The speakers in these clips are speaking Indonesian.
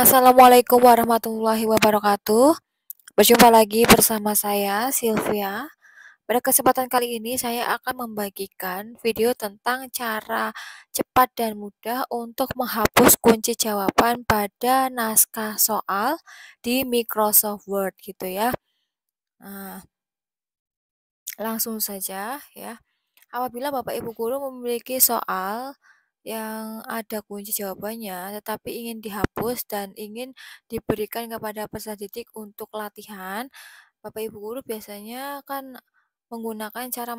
Assalamualaikum warahmatullahi wabarakatuh. Berjumpa lagi bersama saya Sylvia. Pada kesempatan kali ini saya akan membagikan video tentang cara cepat dan mudah untuk menghapus kunci jawaban pada naskah soal di Microsoft Word gitu ya. Nah, langsung saja ya. Apabila Bapak Ibu guru memiliki soal yang ada kunci jawabannya, tetapi ingin dihapus dan ingin diberikan kepada peserta didik untuk latihan, Bapak Ibu guru biasanya kan menggunakan cara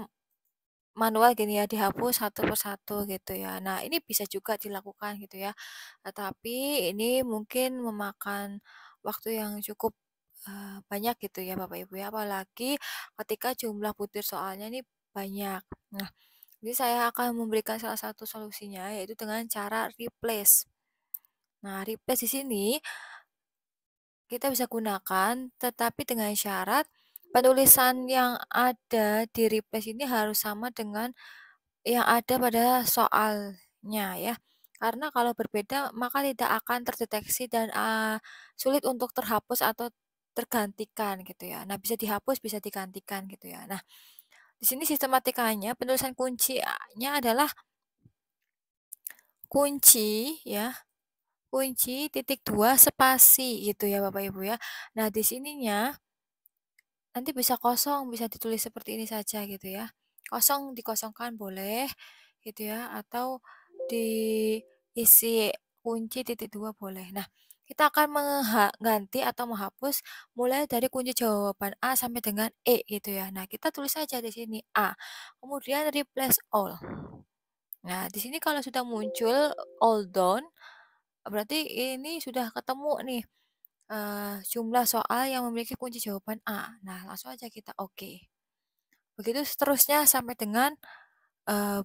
manual gini ya dihapus satu persatu gitu ya. Nah, ini bisa juga dilakukan gitu ya. Tetapi ini mungkin memakan waktu yang cukup eh, banyak gitu ya Bapak Ibu ya. Apalagi ketika jumlah butir soalnya ini banyak. Nah, jadi saya akan memberikan salah satu solusinya yaitu dengan cara replace. Nah, replace di sini kita bisa gunakan tetapi dengan syarat penulisan yang ada di replace ini harus sama dengan yang ada pada soalnya ya. Karena kalau berbeda maka tidak akan terdeteksi dan uh, sulit untuk terhapus atau tergantikan gitu ya. Nah, bisa dihapus, bisa digantikan gitu ya. Nah, di sini sistematikanya penulisan kuncinya adalah kunci ya kunci titik dua spasi gitu ya Bapak Ibu ya. Nah di sininya nanti bisa kosong bisa ditulis seperti ini saja gitu ya. Kosong dikosongkan boleh gitu ya atau diisi kunci titik dua boleh. Nah, kita akan mengganti atau menghapus mulai dari kunci jawaban A sampai dengan E gitu ya. Nah, kita tulis saja di sini A. Kemudian replace all. Nah, di sini kalau sudah muncul all done berarti ini sudah ketemu nih uh, jumlah soal yang memiliki kunci jawaban A. Nah, langsung aja kita oke. Okay. Begitu seterusnya sampai dengan uh,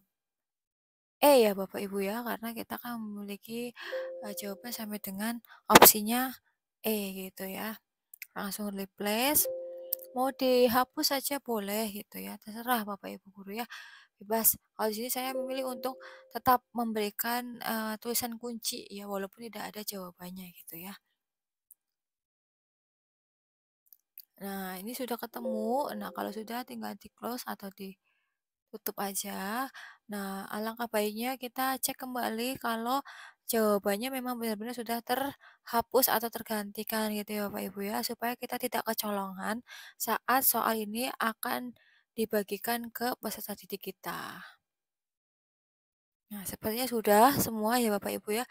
E ya Bapak Ibu ya, karena kita kan memiliki uh, jawaban sampai dengan opsinya E gitu ya. Langsung replace. Mau dihapus saja boleh gitu ya, terserah Bapak Ibu guru ya bebas. Kalau di sini saya memilih untuk tetap memberikan uh, tulisan kunci ya walaupun tidak ada jawabannya gitu ya. Nah, ini sudah ketemu. Nah, kalau sudah tinggal di close atau di tutup aja. Nah, alangkah baiknya kita cek kembali kalau jawabannya memang benar-benar sudah terhapus atau tergantikan gitu ya Bapak Ibu ya, supaya kita tidak kecolongan saat soal ini akan dibagikan ke peserta didik kita. Nah, sepertinya sudah semua ya Bapak Ibu ya.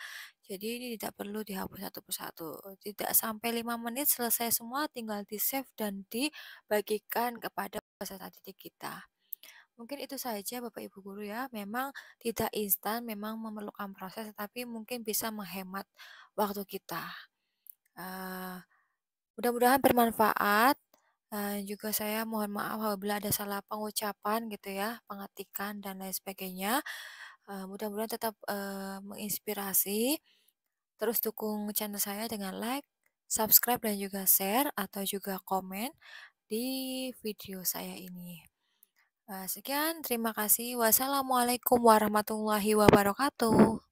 Jadi ini tidak perlu dihapus satu persatu. Tidak sampai 5 menit selesai semua, tinggal di-save dan dibagikan kepada peserta didik kita. Mungkin itu saja Bapak Ibu guru ya. Memang tidak instan, memang memerlukan proses tetapi mungkin bisa menghemat waktu kita. Uh, mudah-mudahan bermanfaat. Uh, juga saya mohon maaf apabila ada salah pengucapan gitu ya, pengetikan dan lain sebagainya. Uh, mudah-mudahan tetap uh, menginspirasi. Terus dukung channel saya dengan like, subscribe dan juga share atau juga komen di video saya ini. Nah, sekian. Terima kasih. Wassalamualaikum warahmatullahi wabarakatuh.